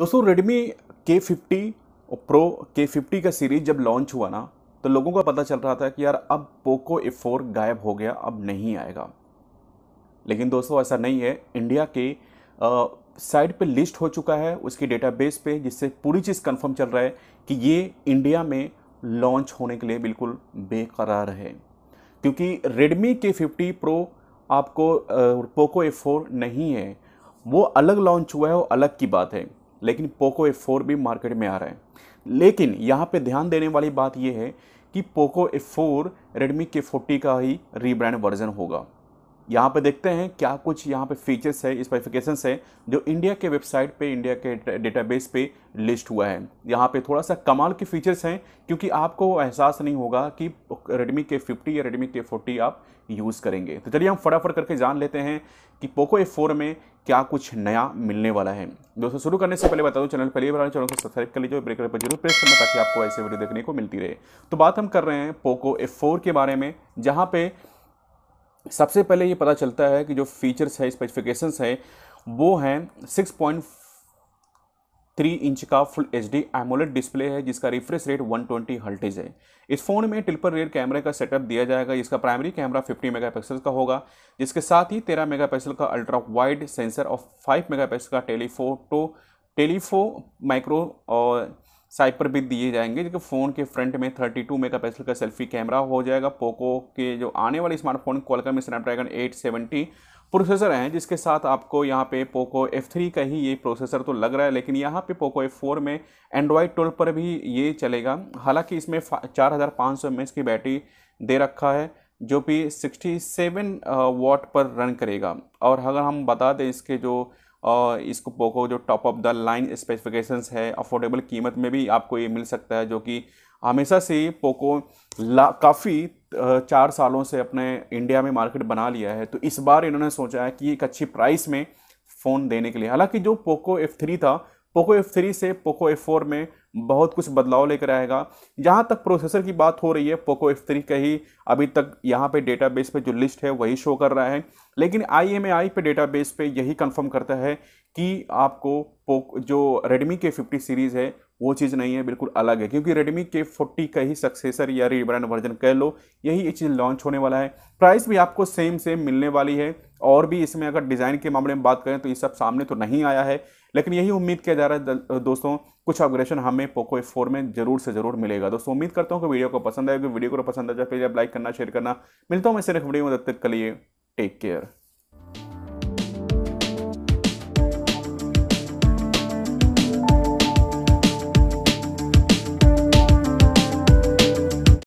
दोस्तों Redmi K fifty pro K fifty का series जब लॉन्च हुआ ना तो लोगों का पता चल रहा था कि यार अब पोको ए फोर गायब हो गया अब नहीं आएगा लेकिन दोस्तों ऐसा नहीं है इंडिया के साइट पे लिस्ट हो चुका है उसकी डेटाबेस पे जिससे पूरी चीज़ कंफर्म चल रहा है कि ये इंडिया में लॉन्च होने के लिए बिल्कुल बेकरार है क्योंकि रेडमी के फिफ्टी प्रो आपको पोको ए फोर नहीं है वो अलग लॉन्च हुआ है वो अलग की बात है लेकिन पोको ए फोर भी मार्केट में आ रहा है लेकिन यहाँ पे ध्यान देने वाली बात यह है कि Poco F four Redmi K forty का ही रीब्रांड वर्जन होगा यहाँ पर देखते हैं क्या कुछ यहाँ पे फीचर्स है स्पेसिफिकेशंस है जो इंडिया के वेबसाइट पे इंडिया के डेटाबेस पे लिस्ट हुआ है यहाँ पे थोड़ा सा कमाल के फीचर्स हैं क्योंकि आपको एहसास नहीं होगा कि रेडमी के 50 या रेडमी के 40 आप यूज़ करेंगे तो चलिए हम फटाफट करके जान लेते हैं कि पोको ए फोर में क्या कुछ नया मिलने वाला है दोस्तों शुरू करने से पहले बता दूँ चैनल पहले बार चैनल को सब्सक्राइब कर लीजिए ब्रेकर पर जरूर प्रेस करना ताकि आपको ऐसे वीडियो देखने को मिलती रहे तो बात हम कर रहे हैं पोको ए फोर के बारे में जहाँ पर सबसे पहले ये पता चलता है कि जो फीचर्स है स्पेसिफिकेशंस है वो हैं सिक्स पॉइंट थ्री इंच का full H D AMOLED display है जिसका रिफ्रेश रेट 120 ट्वेंटी हल्टेज है इस फ़ोन में ट्रिपल रेयर कैमरे का सेटअप दिया जाएगा इसका प्राइमरी कैमरा 50 मेगापिक्सल का होगा जिसके साथ ही 13 मेगापिक्सल का अल्ट्रा वाइड सेंसर और 5 मेगापिक्सल का टेलीफोटो टेलीफो माइक्रो और साइपर भी दिए जाएंगे जो कि फ़ोन के फ्रंट में 32 मेगापिक्सल का सेल्फी कैमरा हो जाएगा पोको के जो आने वाले स्मार्टफोन कोलका में स्नैपड्रैगन 870 प्रोसेसर हैं जिसके साथ आपको यहाँ पे पोको F3 का ही ये प्रोसेसर तो लग रहा है लेकिन यहाँ पे पोको F4 में एंड्रॉयड ट्वेल्व पर भी ये चलेगा हालाँकि इसमें चार हज़ार पाँच सौ एम की बैटरी दे रखा है जो कि सिक्सटी वाट पर रन करेगा और अगर हम बता दें इसके जो और इसको पोको जो top of the line specifications है अफोर्डेबल कीमत में भी आपको ये मिल सकता है जो कि हमेशा से पोको ला काफ़ी चार सालों से अपने इंडिया में मार्केट बना लिया है तो इस बार इन्होंने सोचा है कि एक अच्छी प्राइस में फ़ोन देने के लिए हालांकि जो पोको एफ थ्री था पोको एफ थ्री से पोको एफ फोर में बहुत कुछ बदलाव लेकर आएगा जहाँ तक प्रोसेसर की बात हो रही है पोको एफ थ्री का ही अभी तक यहाँ पे डेटाबेस पे जो लिस्ट है वही शो कर रहा है लेकिन आई एम आई पे बेस पर यही कन्फर्म करता है कि आपको जो रेडमी के फिफ्टी सीरीज़ है वो चीज़ नहीं है बिल्कुल अलग है क्योंकि रेडमी के फोर्टी का ही सक्सेसर या रिब्रांड वर्जन कह लो यही ये चीज़ लॉन्च होने वाला है प्राइस भी आपको सेम सेम मिलने वाली है और भी इसमें अगर डिज़ाइन के मामले में बात करें तो ये सब सामने तो नहीं आया है लेकिन यही उम्मीद किया जा रहा है दोस्तों कुछ अपग्रेशन हमें पोको एफ फोर में जरूर से जरूर मिलेगा दोस्तों उम्मीद करता हूँ कि वीडियो को पसंद आएगी वीडियो को पसंद आ जाए पेज लाइक करना शेयर करना मिलता हूँ मैं सिर्फ वीडियो में तब तक के लिए Take care.